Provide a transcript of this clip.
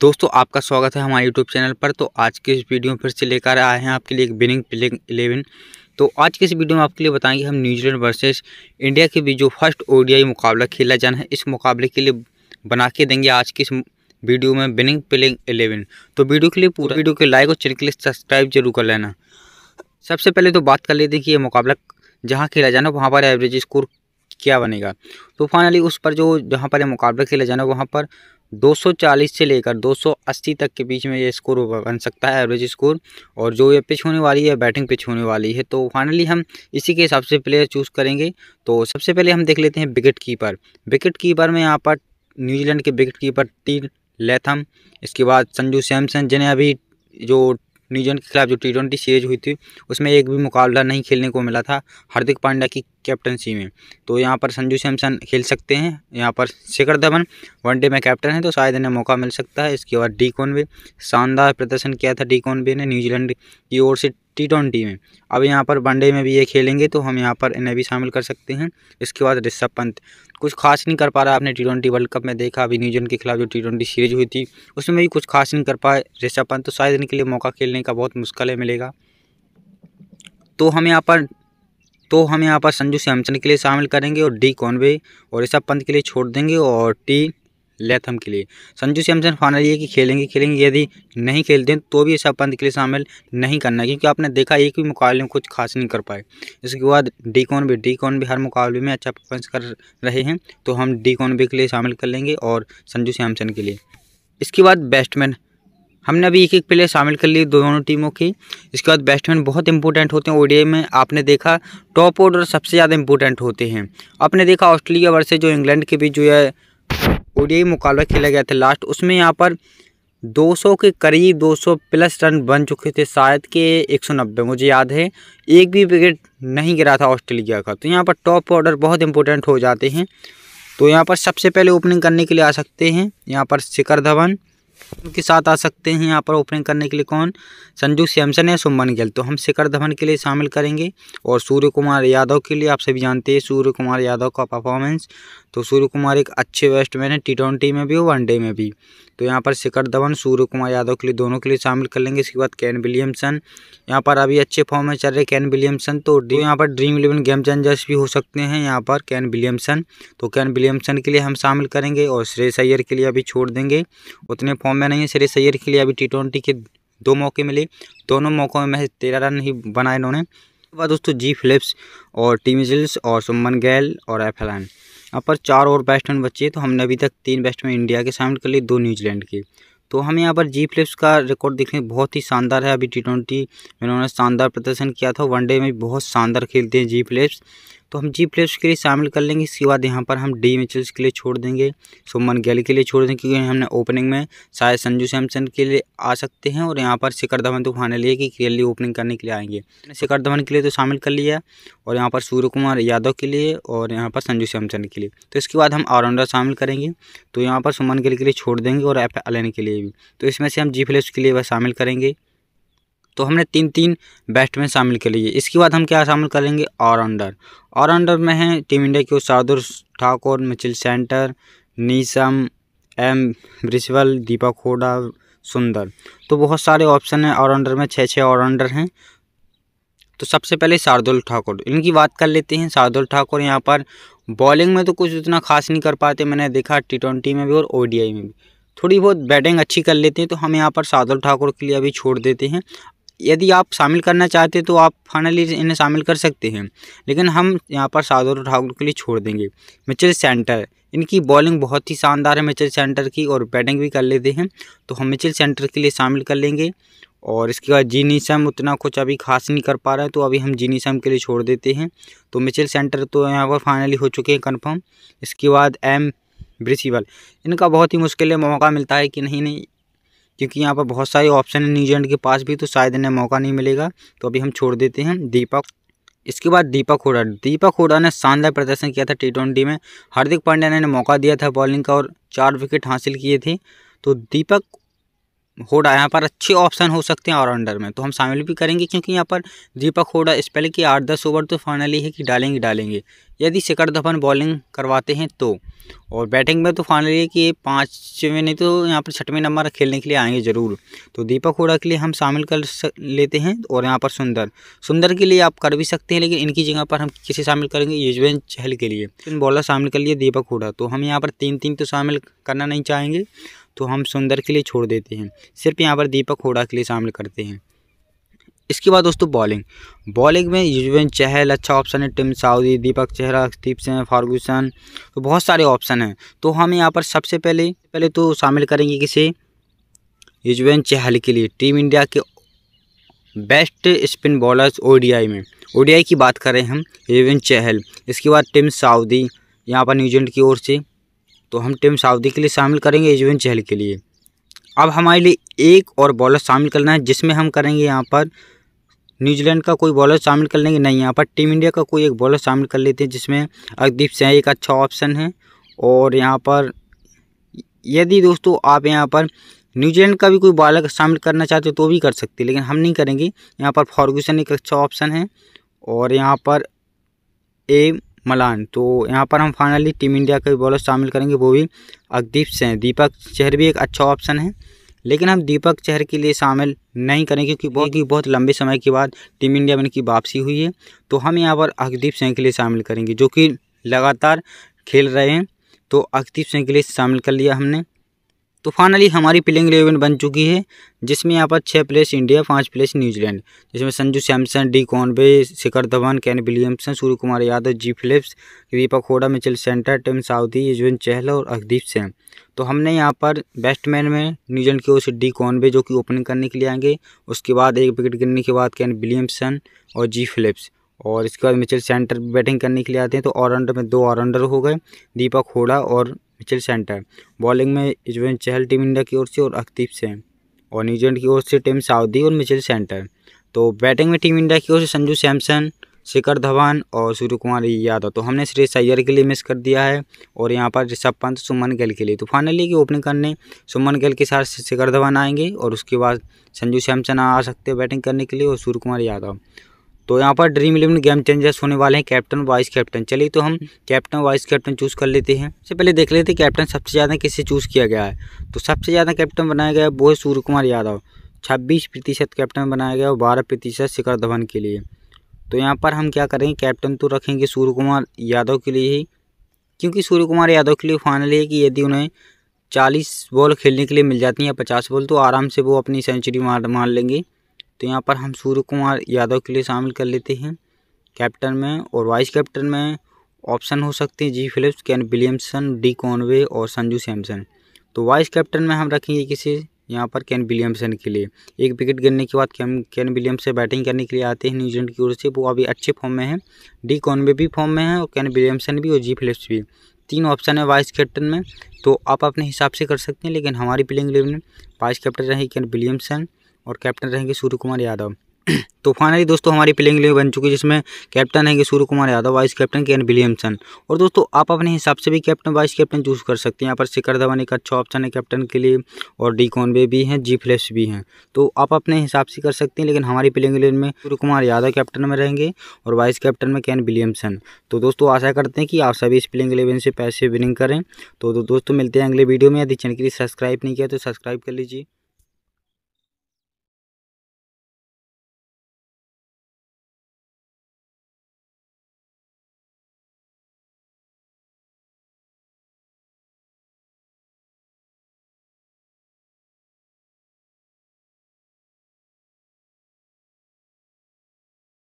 दोस्तों आपका स्वागत है हमारे यूट्यूब चैनल पर तो आज के इस वीडियो में फिर से लेकर आए हैं आपके लिए एक विनिंग प्लेइंग इलेवन तो आज के इस वीडियो में आपके लिए बताएंगे हम न्यूजीलैंड वर्सेस इंडिया के बीच जो फर्स्ट ओडीआई मुकाबला खेला जाना है इस मुकाबले के लिए बना के देंगे आज के इस वीडियो में विनिंग प्लेइंग इलेवन तो वीडियो के लिए पूरा वीडियो के लाइक और चैनल के लिए सब्सक्राइब जरूर कर लेना सबसे पहले तो बात कर लेते हैं कि ये मुकाबला जहाँ खेला जाना वहाँ पर एवरेज स्कोर क्या बनेगा तो फाइनली उस पर जो जहाँ पर ये मुकाबला खेला जाना वहाँ पर 240 से लेकर 280 तक के बीच में ये स्कोर बन सकता है एवरेज स्कोर और जो ये पिच होने वाली है बैटिंग पिच होने वाली है तो फाइनली हम इसी के हिसाब से प्लेयर चूज़ करेंगे तो सबसे पहले हम देख लेते हैं विकेट कीपर विकेट कीपर में यहाँ पर न्यूजीलैंड के विकेट कीपर टी लेथम इसके बाद संजू सैमसन जिन्हें अभी जो न्यूजीलैंड के खिलाफ जो टी ट्वेंटी सीरीज हुई थी उसमें एक भी मुकाबला नहीं खेलने को मिला था हार्दिक पांड्या की कैप्टनसी में तो यहाँ पर संजू सैमसन खेल सकते हैं यहाँ पर शिखर धवन वनडे में कैप्टन है तो शायद इन्हें मौका मिल सकता है इसके बाद डी कॉनवे शानदार प्रदर्शन किया था डी कॉनवे ने न्यूजीलैंड की ओर से टी ट्वेंटी में अब यहाँ पर वनडे में भी ये खेलेंगे तो हम यहाँ पर इन्हें भी शामिल कर सकते हैं इसके बाद ऋषभ पंत कुछ खास नहीं कर पा रहा आपने टी ट्वेंटी वर्ल्ड कप में देखा अभी न्यूजीलैंड के खिलाफ जो टी ट्वेंटी सीरीज हुई थी उसमें भी कुछ खास नहीं कर पाए ऋषभ पंत तो शायद इनके लिए मौका खेलने का बहुत मुश्किल है मिलेगा तो हम यहाँ पर तो हम यहाँ पर संजू सैमसन के लिए शामिल करेंगे और डी कॉनवे और ऋषभ पंत के लिए छोड़ देंगे और टी लेथम के लिए संजू सैमसन फाइनल ये कि खेलेंगे खेलेंगे यदि नहीं खेलते हैं तो भी इस पंत के लिए शामिल नहीं करना क्योंकि आपने देखा एक भी मुकाबले में कुछ खास नहीं कर पाए इसके बाद डी कॉन भी डी कॉन भी हर मुकाबले में अच्छा परफॉर्मेंस कर रहे हैं तो हम डी कॉन भी के लिए शामिल कर लेंगे और संजू सैमसन के लिए इसके बाद बैट्समैन हमने अभी एक एक प्लेयर शामिल कर लिए दोनों टीमों की इसके बाद बैट्समैन बहुत इंपॉर्टेंट होते हैं ओडीआई में आपने देखा टॉप ऑर्डर सबसे ज़्यादा इंपॉर्टेंट होते हैं आपने देखा ऑस्ट्रेलिया वर्सेज जो इंग्लैंड के बीच जो है ओडीआई मुकाबला खेला गया था लास्ट उसमें यहाँ पर 200 के करीब 200 प्लस रन बन चुके थे शायद के 190 मुझे याद है एक भी विकेट नहीं गिरा था ऑस्ट्रेलिया का तो यहाँ पर टॉप ऑर्डर बहुत इंपॉर्टेंट हो जाते हैं तो यहाँ पर सबसे पहले ओपनिंग करने के लिए आ सकते हैं यहाँ पर शिखर धवन के साथ आ सकते हैं यहाँ पर ओपनिंग करने के लिए कौन संजू सैमसन या सुमन गिल तो हम शिखर धवन के लिए शामिल करेंगे और सूर्य कुमार यादव के लिए आप सभी जानते हैं सूर्य कुमार यादव का परफॉर्मेंस तो सूर्य कुमार एक अच्छे बैट्समैन है टी ट्वेंटी में भी और वनडे में भी तो यहाँ पर शिखर धवन सूर्य कुमार यादव के लिए दोनों के लिए शामिल कर लेंगे इसके बाद कैन विलियमसन यहाँ पर अभी अच्छे फॉर्म में चल रहे कैन विलियमसन तो यहाँ पर ड्रीम इलेवन गेम चेंजर्स भी हो सकते हैं यहाँ पर कैन विलियमसन तो कैन विलियमसन के लिए हम शामिल करेंगे और श्रेयस अय्यर के लिए अभी छोड़ देंगे उतने फॉर्म में नहीं है श्रेष अय्यर के लिए अभी टी ट्वेंटी के दो मौके मिले दोनों मौक़ों में तेरह रन ही बनाए इन्होंने बाद दोस्तों जी फिलिप्स और टीम जिल्स और सुमन गैल और एफलान यहाँ पर चार और बैट्समैन बचे तो हमने अभी तक तीन बैट्समैन इंडिया के सामने कर लिए दो न्यूजीलैंड के तो हमें यहाँ पर जी फ्लिप्स का रिकॉर्ड देखने बहुत ही शानदार है अभी टी ट्वेंटी में उन्होंने शानदार प्रदर्शन किया था वनडे में बहुत शानदार खेलते हैं जी फ्लिप्स तो हम जी प्लेस के लिए शामिल कर लेंगे इसके बाद यहाँ पर हम डी मिचल्स के लिए छोड़ देंगे सुमन गैल के लिए छोड़ देंगे क्योंकि हमने ओपनिंग में शायद संजू सैमसन के लिए आ सकते हैं और यहाँ पर शिखर धवन तो लिए कि क्लियरली ओपनिंग करने के लिए आएंगे शिखर धवन के लिए तो शामिल कर लिया और यहाँ पर सूर्य कुमार यादव के लिए और यहाँ पर संजू सैमसन के लिए तो इसके बाद हम ऑलराउंडर शामिल करेंगे तो यहाँ पर सुमन गैल के लिए छोड़ देंगे और एफ एलन के लिए भी तो इसमें से हम जी प्लेस के लिए वह शामिल करेंगे तो हमने तीन तीन बैट्समैन शामिल कर लिए इसके बाद हम क्या शामिल करेंगे ऑलराउंडर ऑलराउंडर में हैं टीम इंडिया के Shardul Thakur Mitchell Santner Neesham M Bracewell Deepak Hooda Sundar तो बहुत सारे ऑप्शन हैं ऑलराउंडर में छः छः ऑलराउंडर हैं तो सबसे पहले शार्दुल ठाकुर इनकी बात कर लेते हैं शार्दुल ठाकुर यहाँ पर बॉलिंग में तो कुछ उतना खास नहीं कर पाते मैंने देखा टी ट्वेंटी में भी और ओ में भी थोड़ी बहुत बैटिंग अच्छी कर लेते हैं तो हम यहाँ पर शार्दुल ठाकुर के लिए अभी छोड़ देते हैं यदि आप शामिल करना चाहते तो आप फाइनली इन्हें शामिल कर सकते हैं लेकिन हम यहाँ पर साधुर ठाकुर के लिए छोड़ देंगे मिचिल सेंटर इनकी बॉलिंग बहुत ही शानदार है मिचिल सेंटर की और बैटिंग भी कर लेते हैं तो हम मिचिल सेंटर के लिए शामिल कर लेंगे और इसके बाद जीनी निशम उतना कुछ अभी खास नहीं कर पा रहा है तो अभी हम जीनी निशम के लिए छोड़ देते हैं तो मिचिल सेंटर तो यहाँ पर फाइनली हो चुके हैं कन्फर्म इसके बाद एम ब्रिसीवल इनका बहुत ही मुश्किल है मौका मिलता है कि नहीं नहीं क्योंकि यहाँ पर बहुत सारे ऑप्शन है न्यूजीलैंड के पास भी तो शायद इन्हें मौका नहीं मिलेगा तो अभी हम छोड़ देते हैं दीपक इसके बाद दीपक हुडा दीपक हुडा ने शानदार प्रदर्शन किया था टी ट्वेंटी में हार्दिक पांड्या ने मौका दिया था बॉलिंग का और चार विकेट हासिल किए थे तो दीपक होडा यहाँ पर अच्छे ऑप्शन हो सकते हैं और अंडर में तो हम शामिल भी करेंगे क्योंकि यहाँ पर दीपक होडा इस पहले आठ दस ओवर तो फाइनली है कि डालेंगे डालेंगे यदि शिखर धवन बॉलिंग करवाते हैं तो और बैटिंग में तो फाइनली है कि पाँचवें नहीं तो यहाँ पर छठवें नंबर खेलने के लिए आएंगे ज़रूर तो दीपक होडा के लिए हम शामिल कर लेते हैं और यहाँ पर सुंदर सुंदर के लिए आप कर भी सकते हैं लेकिन इनकी जगह पर हम किसे शामिल करेंगे युजवेंद्र चहल के लिए बॉलर तो शामिल कर लिए दीपक होडा तो हम यहाँ पर तीन तीन तो शामिल करना नहीं चाहेंगे तो हम सुंदर के लिए छोड़ देते हैं सिर्फ यहाँ पर दीपक होडा के लिए शामिल करते हैं इसके बाद दोस्तों बॉलिंग बॉलिंग में युजवेंद चहल अच्छा ऑप्शन है टिम साउदी दीपक चेहरा दीप सिंह फार्गूसन तो बहुत सारे ऑप्शन हैं तो हम यहाँ पर सबसे पहले पहले तो शामिल करेंगे किसे युजवेंद चहल के लिए टीम इंडिया के बेस्ट स्पिन बॉलर्स ओ में ओ की बात करें हम युजवेंद चहल इसके बाद टिम साउदी यहाँ पर न्यूजीलैंड की ओर से तो हम टीम सऊदी के लिए शामिल करेंगे इजविन चहल के लिए अब हमारे लिए एक और बॉलर शामिल करना है जिसमें हम करेंगे यहाँ पर न्यूजीलैंड का कोई बॉलर शामिल कर लेंगे नहीं यहाँ पर टीम इंडिया का कोई एक बॉलर शामिल कर लेते हैं जिसमें अगदीप सिंह एक अच्छा ऑप्शन है और यहाँ पर यदि दोस्तों आप यहाँ पर न्यूजीलैंड का भी कोई बॉलर शामिल करना चाहते हो तो भी कर सकते लेकिन हम नहीं करेंगे यहाँ पर फॉर्गूसन एक अच्छा ऑप्शन है और यहाँ पर एम मलान तो यहाँ पर हम फाइनली टीम इंडिया के बॉलर शामिल करेंगे वो भी अगदीप सिंह दीपक चहर भी एक अच्छा ऑप्शन है लेकिन हम दीपक चहर के लिए शामिल नहीं करेंगे क्योंकि बहुत ही बहुत लंबे समय के बाद टीम इंडिया में इनकी वापसी हुई है तो हम यहाँ पर अगदीप सिंह के लिए शामिल करेंगे जो कि लगातार खेल रहे हैं तो अगदीप सिंह के लिए शामिल कर लिया हमने तो फाइनली हमारी प्लेइंग इलेवन बन चुकी है जिसमें यहाँ पर छः प्लेस इंडिया पाँच प्लेस न्यूजीलैंड Zealand Sanju Samson D Conway Shikhar Dhawan Kane Williamson Suryakumar Yadav G Phillips Deepak Hooda Mitchell Santner Tim Southee Yuzvendra Chahal और अगदीप सिंह तो हमने यहाँ पर बैट्समैन में न्यूजीलैंड की ओर से डी कॉनबे जो कि ओपनिंग करने के लिए आएंगे उसके बाद एक विकेट गिरने के बाद कैन विलियमसन और जी फिलिप्स और इसके बाद मिचल सेंटर बैटिंग करने के लिए आते हैं तो ऑलराउंडर में दो ऑलराउंडर हो गए दीपक होड़ा और मिचेल सेंटर बॉलिंग में इजवेन चहल टीम इंडिया की ओर से और अख्तीब से और न्यूजीलैंड की ओर से टीम साउदी और मिचेल सेंटर तो बैटिंग में टीम इंडिया की ओर से संजू सैमसन शिखर धवन और सूर्य कुमार यादव तो हमने श्रेयस सैयर के लिए मिस कर दिया है और यहाँ पर ऋषभ पंत सुमन गिल के लिए तो फाइनली की ओपनिंग करने सुमन गिल के साथ शिखर धवन आएंगे और उसके बाद संजू सैमसन आ सकते हैं बैटिंग करने के लिए और सूर्य कुमार यादव तो यहाँ पर ड्रीम इलेवन गेम चेंजर्स होने वाले हैं कैप्टन वाइस कैप्टन चलिए तो हम कैप्टन वाइस कैप्टन चूज़ कर लेते हैं सबसे पहले देख लेते हैं कैप्टन सबसे ज़्यादा किससे चूज़ किया गया है तो सबसे ज़्यादा कैप्टन बनाया गया वो है सूर्य कुमार यादव छब्बीस प्रतिशत कैप्टन बनाया गया और बारह प्रतिशत शिखर धवन के लिए तो यहाँ पर हम क्या करेंगे कैप्टन तो रखेंगे सूर्य कुमार यादव के लिए ही क्योंकि सूर्य कुमार यादव के लिए फाइनल है कि यदि उन्हें चालीस बॉल खेलने के लिए मिल जाती हैं या पचास बॉल तो आराम से वो अपनी सेंचुरी मार मार लेंगे तो यहाँ पर हम सूर्य कुमार यादव के लिए शामिल कर लेते हैं कैप्टन में और वाइस कैप्टन में ऑप्शन हो सकते हैं G Phillips Kane Williamson D Conway और संजू सैमसन तो वाइस कैप्टन में हम रखेंगे किसी यहाँ पर कैन विलियमसन के लिए एक विकेट गिरने के बाद कैन कैन विलियमसन बैटिंग करने के लिए आते हैं न्यूजीलैंड की ओर से वो अभी अच्छे फॉर्म में है डी कॉनवे भी फॉर्म में है और कैन विलियमसन भी और जी फिलिप्स भी तीन ऑप्शन है वाइस कैप्टन में तो आप अपने हिसाब से कर सकते हैं लेकिन हमारी प्लेइंग इलेवन वाइस कैप्टन रहे कैन विलियमसन और कैप्टन रहेंगे सूर्य कुमार यादव तो फाइनली दोस्तों हमारी प्लेइंग इलेवन बन चुकी है जिसमें कैप्टन है Suryakumar Yadav vice captain Kane Williamson और दोस्तों आप अपने हिसाब से भी कैप्टन वाइस कैप्टन चूज कर सकते हैं यहाँ पर शिखर धवन एक अच्छा ऑप्शन है कैप्टन के लिए और डी कॉनवे भी हैं जी फ्लेस भी हैं तो आप अपने हिसाब से कर सकते हैं लेकिन हमारी प्लेइंग इलेवन में सूर्य कुमार यादव कैप्टन में रहेंगे और वाइस कैप्टन में कैन विलियमसन तो दोस्तों आशा करते हैं कि आप सभी इस प्लेइंग इलेवन से पैसे विनिंग करें तो दोस्तों मिलते हैं अगले वीडियो में यदि चैनल के लिए सब्सक्राइब नहीं किया तो सब्सक्राइब कर लीजिए